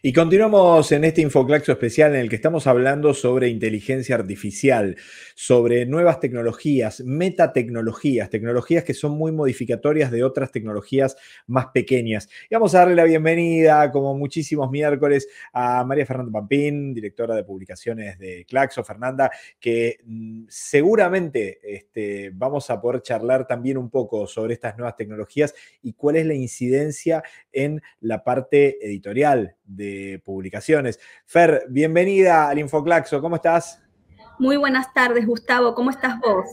Y continuamos en este Infoclaxo especial en el que estamos hablando sobre inteligencia artificial, sobre nuevas tecnologías, metatecnologías, tecnologías que son muy modificatorias de otras tecnologías más pequeñas. Y vamos a darle la bienvenida, como muchísimos miércoles, a María Fernanda Pampín, directora de publicaciones de Claxo. Fernanda, que mm, seguramente este, vamos a poder charlar también un poco sobre estas nuevas tecnologías y cuál es la incidencia en la parte editorial de publicaciones. Fer, bienvenida al Infoclaxo, ¿cómo estás? Muy buenas tardes, Gustavo, ¿cómo estás vos?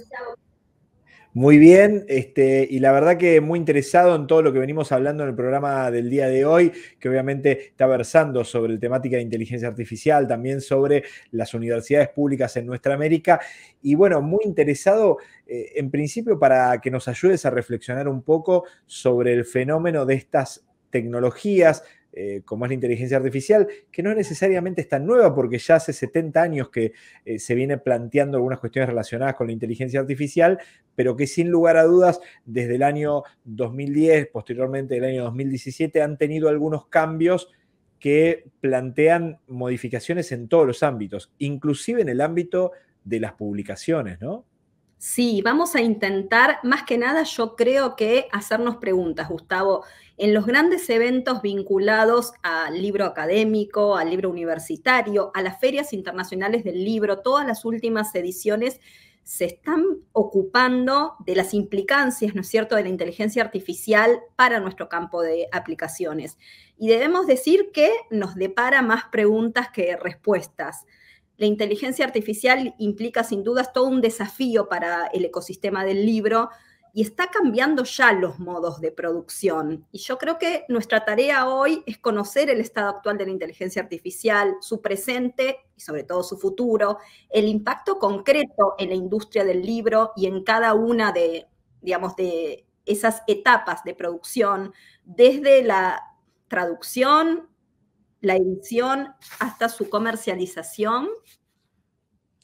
Muy bien, este, y la verdad que muy interesado en todo lo que venimos hablando en el programa del día de hoy, que obviamente está versando sobre la temática de inteligencia artificial, también sobre las universidades públicas en nuestra América. Y bueno, muy interesado eh, en principio para que nos ayudes a reflexionar un poco sobre el fenómeno de estas tecnologías, eh, como es la inteligencia artificial, que no es necesariamente es tan nueva porque ya hace 70 años que eh, se viene planteando algunas cuestiones relacionadas con la inteligencia artificial, pero que sin lugar a dudas desde el año 2010, posteriormente el año 2017, han tenido algunos cambios que plantean modificaciones en todos los ámbitos, inclusive en el ámbito de las publicaciones, ¿no? Sí, vamos a intentar, más que nada, yo creo que hacernos preguntas, Gustavo. En los grandes eventos vinculados al libro académico, al libro universitario, a las ferias internacionales del libro, todas las últimas ediciones se están ocupando de las implicancias, ¿no es cierto?, de la inteligencia artificial para nuestro campo de aplicaciones. Y debemos decir que nos depara más preguntas que respuestas. La inteligencia artificial implica sin dudas todo un desafío para el ecosistema del libro y está cambiando ya los modos de producción. Y yo creo que nuestra tarea hoy es conocer el estado actual de la inteligencia artificial, su presente y sobre todo su futuro, el impacto concreto en la industria del libro y en cada una de, digamos, de esas etapas de producción, desde la traducción la edición hasta su comercialización.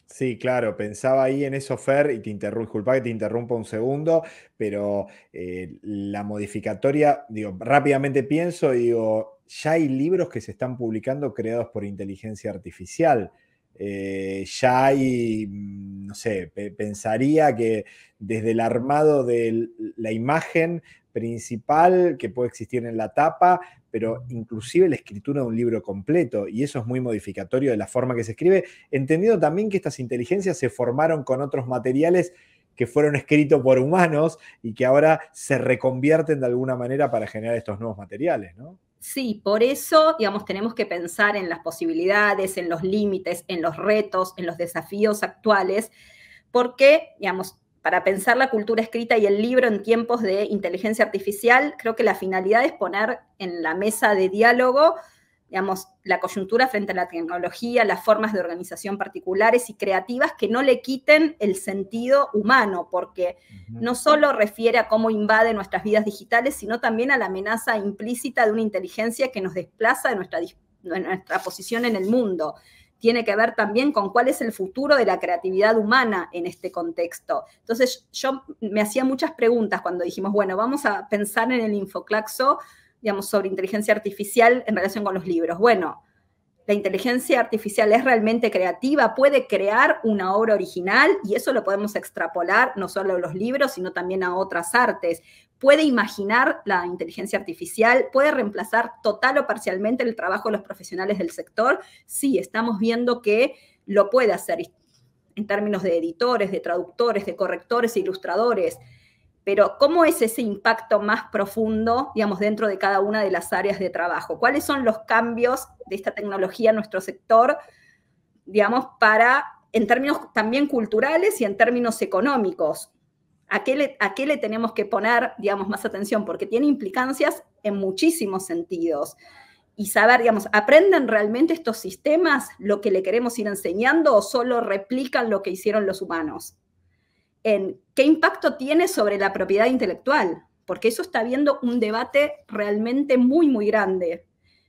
Sí, claro, pensaba ahí en eso, Fer, y te interrumpo, disculpa que te interrumpa un segundo, pero eh, la modificatoria, digo, rápidamente pienso, digo, ya hay libros que se están publicando creados por inteligencia artificial. Eh, ya hay, mm, no sé, pensaría que desde el armado de la imagen principal que puede existir en la tapa, pero inclusive la escritura de un libro completo, y eso es muy modificatorio de la forma que se escribe, entendiendo también que estas inteligencias se formaron con otros materiales que fueron escritos por humanos y que ahora se reconvierten de alguna manera para generar estos nuevos materiales, ¿no? Sí, por eso, digamos, tenemos que pensar en las posibilidades, en los límites, en los retos, en los desafíos actuales, porque, digamos, para pensar la cultura escrita y el libro en tiempos de inteligencia artificial, creo que la finalidad es poner en la mesa de diálogo, digamos, la coyuntura frente a la tecnología, las formas de organización particulares y creativas que no le quiten el sentido humano, porque no solo refiere a cómo invade nuestras vidas digitales, sino también a la amenaza implícita de una inteligencia que nos desplaza de nuestra, de nuestra posición en el mundo tiene que ver también con cuál es el futuro de la creatividad humana en este contexto. Entonces, yo me hacía muchas preguntas cuando dijimos, bueno, vamos a pensar en el Infoclaxo, digamos, sobre inteligencia artificial en relación con los libros. Bueno, la inteligencia artificial es realmente creativa, puede crear una obra original y eso lo podemos extrapolar no solo a los libros, sino también a otras artes puede imaginar la inteligencia artificial, puede reemplazar total o parcialmente el trabajo de los profesionales del sector. Sí, estamos viendo que lo puede hacer en términos de editores, de traductores, de correctores, ilustradores, pero ¿cómo es ese impacto más profundo, digamos, dentro de cada una de las áreas de trabajo? ¿Cuáles son los cambios de esta tecnología en nuestro sector, digamos, para, en términos también culturales y en términos económicos? ¿A qué, le, tenemos que poner, digamos, más atención? Porque tiene implicancias en muchísimos sentidos y saber, digamos, ¿aprenden realmente estos sistemas lo que le queremos ir enseñando o solo replican lo que hicieron los humanos? En ¿Qué impacto tiene sobre la propiedad intelectual? Porque eso está viendo un debate realmente muy, muy grande.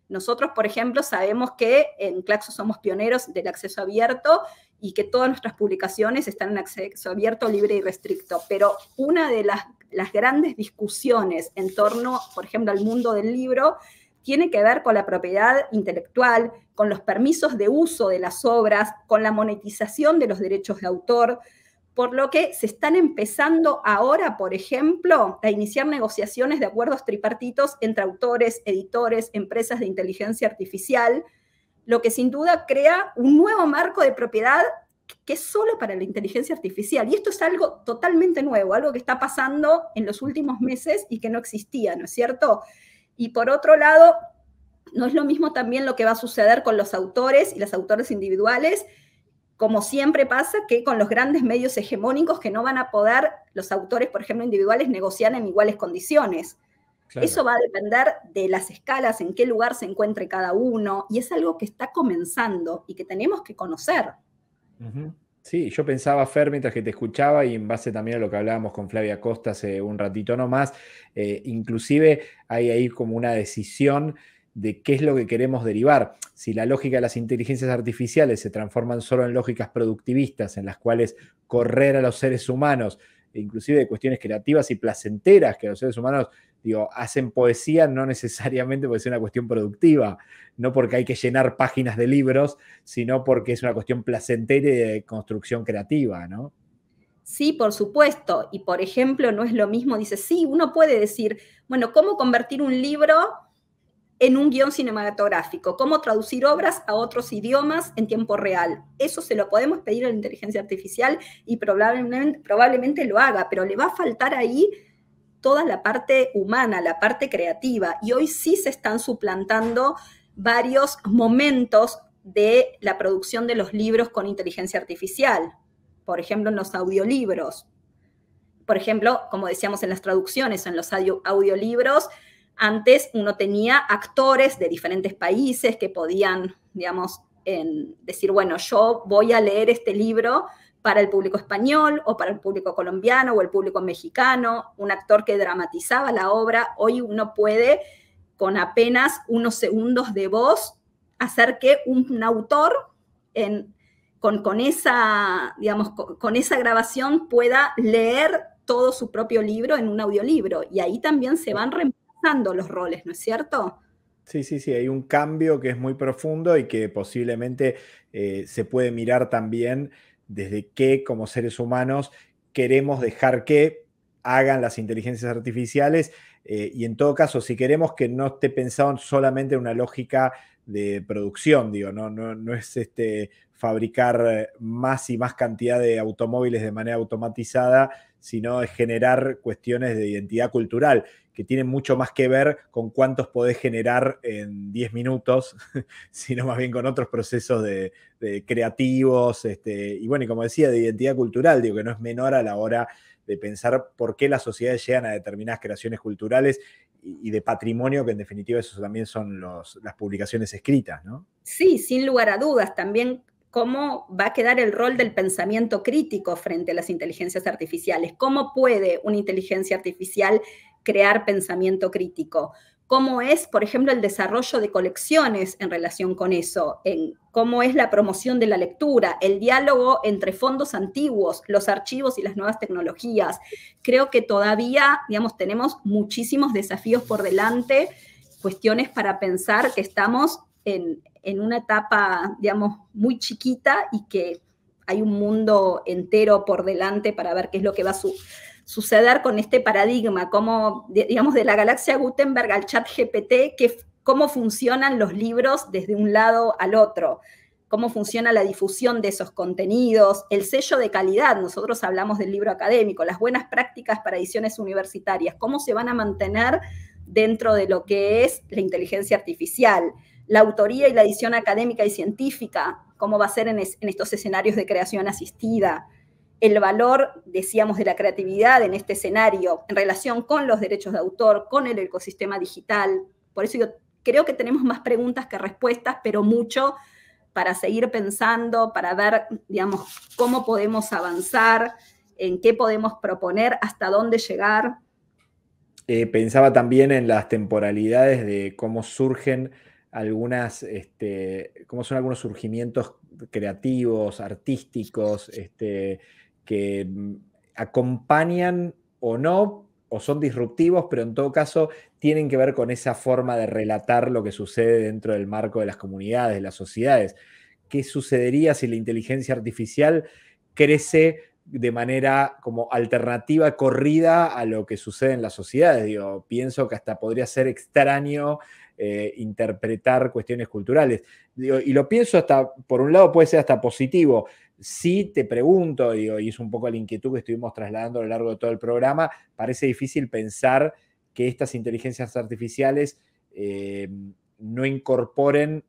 Nosotros, por ejemplo, sabemos que en Claxo somos pioneros del acceso abierto y que todas nuestras publicaciones están en acceso abierto, libre y restricto. Pero una de las, las grandes discusiones en torno, por ejemplo, al mundo del libro, tiene que ver con la propiedad intelectual, con los permisos de uso de las obras, con la monetización de los derechos de autor, por lo que se están empezando ahora, por ejemplo, a iniciar negociaciones de acuerdos tripartitos entre autores, editores, empresas de inteligencia artificial, lo que sin duda crea un nuevo marco de propiedad que es solo para la inteligencia artificial. Y esto es algo totalmente nuevo, algo que está pasando en los últimos meses y que no existía, ¿no es cierto? Y por otro lado, no es lo mismo también lo que va a suceder con los autores y las autores individuales, como siempre pasa que con los grandes medios hegemónicos que no van a poder los autores, por ejemplo, individuales negociar en iguales condiciones. Eso va a depender de las escalas, en qué lugar se encuentre cada uno, y es algo que está comenzando y que tenemos que conocer. Sí, yo pensaba, Fer, mientras que te escuchaba y en base también a lo que hablábamos con Flavia Costa hace un ratito nomás, eh, inclusive hay ahí como una decisión de qué es lo que queremos derivar. Si la lógica de las inteligencias artificiales se transforman solo en lógicas productivistas, en las cuales correr a los seres humanos, inclusive de cuestiones creativas y placenteras que los seres humanos Digo, hacen poesía no necesariamente porque es una cuestión productiva, no porque hay que llenar páginas de libros, sino porque es una cuestión placentera y de construcción creativa, ¿no? Sí, por supuesto. Y por ejemplo, no es lo mismo, dice, sí, uno puede decir, bueno, ¿cómo convertir un libro en un guión cinematográfico? ¿Cómo traducir obras a otros idiomas en tiempo real? Eso se lo podemos pedir a la inteligencia artificial y probablemente, probablemente lo haga, pero le va a faltar ahí toda la parte humana, la parte creativa, y hoy sí se están suplantando varios momentos de la producción de los libros con inteligencia artificial, por ejemplo, en los audiolibros, por ejemplo, como decíamos en las traducciones, en los audiolibros, antes uno tenía actores de diferentes países que podían, digamos, decir, bueno, yo voy a leer este libro para el público español o para el público colombiano o el público mexicano, un actor que dramatizaba la obra, hoy uno puede con apenas unos segundos de voz hacer que un autor con, esa, digamos, esa grabación pueda leer todo su propio libro en un audiolibro y ahí también se van reemplazando los roles, ¿no es cierto? Sí, sí, sí, hay un cambio que es muy profundo y que posiblemente eh, se puede mirar también desde qué como seres humanos queremos dejar que hagan las inteligencias artificiales eh, y en todo caso, si queremos que no esté pensado solamente en una lógica de producción, digo, no, es este, fabricar eh, más y más cantidad de automóviles de manera automatizada, sino generar cuestiones de identidad cultural que tienen mucho más que ver con cuántos podés generar en 10 minutos, sino más bien con otros procesos de, creativos, este, y bueno, y como decía, de identidad cultural, digo que no es menor a la hora de pensar por qué las sociedades llegan a determinadas creaciones culturales y de patrimonio, que en definitiva eso también son las publicaciones escritas, ¿no? Sí, sin lugar a dudas, también cómo va a quedar el rol del pensamiento crítico frente a las inteligencias artificiales, cómo puede una inteligencia artificial crear pensamiento crítico. Cómo es, por ejemplo, el desarrollo de colecciones en relación con eso, en cómo es la promoción de la lectura, el diálogo entre fondos antiguos, los archivos y las nuevas tecnologías. Creo que todavía, digamos, tenemos muchísimos desafíos por delante, cuestiones para pensar que estamos en, en una etapa, digamos, muy chiquita y que hay un mundo entero por delante para ver qué es lo que va a su suceder con este paradigma, como, digamos, de la galaxia Gutenberg al chat GPT, cómo funcionan los libros desde un lado al otro, cómo funciona la difusión de esos contenidos, el sello de calidad, nosotros hablamos del libro académico, las buenas prácticas para ediciones universitarias, cómo se van a mantener dentro de lo que es la inteligencia artificial, la autoría y la edición académica y científica, cómo va a ser en estos escenarios de creación asistida, el valor, decíamos, de la creatividad en este escenario en relación con los derechos de autor, con el ecosistema digital. Por eso yo creo que tenemos más preguntas que respuestas, pero mucho para seguir pensando, para ver, digamos, cómo podemos avanzar, en qué podemos proponer, hasta dónde llegar. Eh, pensaba también en las temporalidades de cómo surgen algunas, este, cómo son algunos surgimientos creativos, artísticos, este, que mm, acompañan o no, o son disruptivos, pero en todo caso tienen que ver con esa forma de relatar lo que sucede dentro del marco de las comunidades, de las sociedades. ¿Qué sucedería si la inteligencia artificial crece de manera como alternativa corrida a lo que sucede en las sociedades. pienso que hasta podría ser extraño eh, interpretar cuestiones culturales. y lo pienso hasta, por un lado puede ser hasta positivo, Sí te pregunto, y es un poco la inquietud que estuvimos trasladando a lo largo de todo el programa, parece difícil pensar que estas inteligencias artificiales eh, no incorporen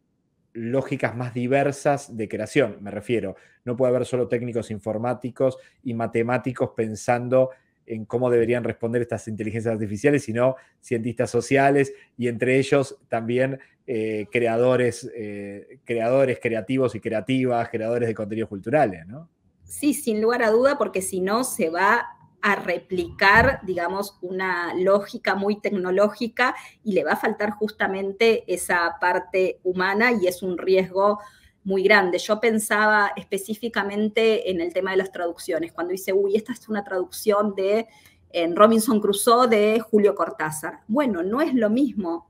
lógicas más diversas de creación, me refiero. No puede haber solo técnicos informáticos y matemáticos pensando en cómo deberían responder estas inteligencias artificiales, sino cientistas sociales y entre ellos también eh, creadores, eh, creadores creativos y creativas, creadores de contenidos culturales, ¿no? Sí, sin lugar a duda, porque si no se va a replicar, digamos, una lógica muy tecnológica y le va a faltar justamente esa parte humana y es un riesgo muy grande. Yo pensaba específicamente en el tema de las traducciones, cuando hice, uy, esta es una traducción de en Robinson Crusoe de Julio Cortázar. Bueno, no es lo mismo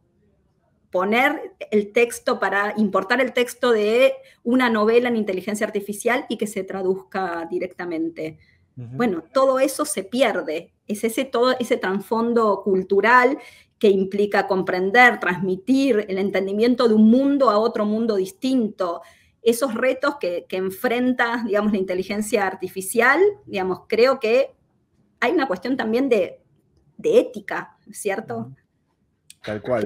poner el texto para importar el texto de una novela en inteligencia artificial y que se traduzca directamente. Bueno, todo eso se pierde, es ese todo ese trasfondo cultural que implica comprender, transmitir el entendimiento de un mundo a otro mundo distinto. Esos retos que, que enfrenta, digamos, la inteligencia artificial, digamos, creo que hay una cuestión también de, ética, ¿cierto? Tal cual,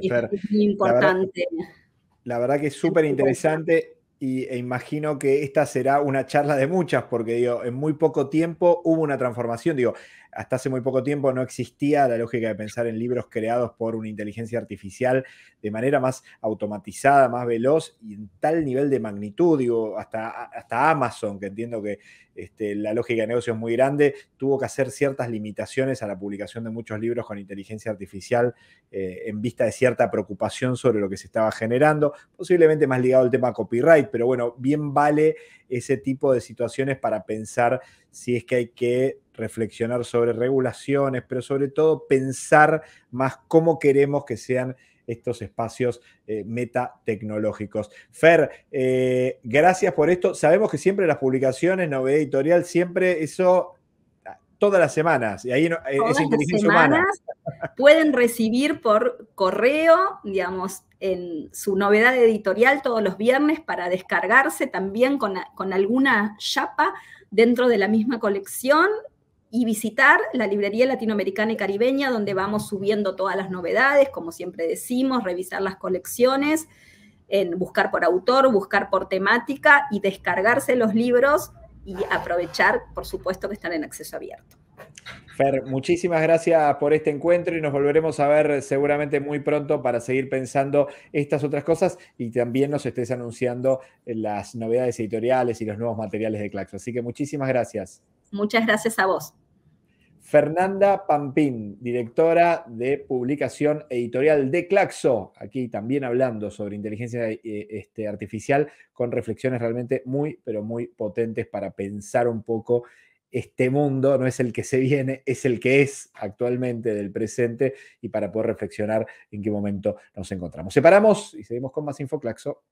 Importante. La verdad, que es súper interesante y, e imagino que esta será una charla de muchas, porque digo, en muy poco tiempo hubo una transformación. Digo, hasta hace muy poco tiempo no existía la lógica de pensar en libros creados por una inteligencia artificial de manera más automatizada, más veloz y en tal nivel de magnitud, digo, hasta, hasta Amazon, que entiendo que este, la lógica de negocio es muy grande, tuvo que hacer ciertas limitaciones a la publicación de muchos libros con inteligencia artificial eh, en vista de cierta preocupación sobre lo que se estaba generando, posiblemente más ligado al tema copyright, pero bueno, bien vale ese tipo de situaciones para pensar si es que hay que reflexionar sobre regulaciones, pero sobre todo pensar más cómo queremos que sean estos espacios eh, metatecnológicos. Fer, eh, gracias por esto. Sabemos que siempre las publicaciones, novedad editorial, siempre eso ah, todas las semanas. Y ahí eh, es las humana. pueden recibir por correo, digamos, en su novedad editorial todos los viernes para descargarse también con, con alguna chapa dentro de la misma colección y visitar la librería latinoamericana y caribeña, donde vamos subiendo todas las novedades, como siempre decimos, revisar las colecciones, en buscar por autor, buscar por temática y descargarse los libros y aprovechar, por supuesto, que están en acceso abierto. Fer, muchísimas gracias por este encuentro y nos volveremos a ver seguramente muy pronto para seguir pensando estas otras cosas y también nos estés anunciando las novedades editoriales y los nuevos materiales de Claxo. Así que muchísimas gracias. Muchas gracias a vos. Fernanda Pampín, directora de publicación editorial de Claxo, aquí también hablando sobre inteligencia eh, este, artificial con reflexiones realmente muy, pero muy potentes para pensar un poco este mundo, no es el que se viene, es el que es actualmente del presente y para poder reflexionar en qué momento nos encontramos. Separamos y seguimos con más info Claxo.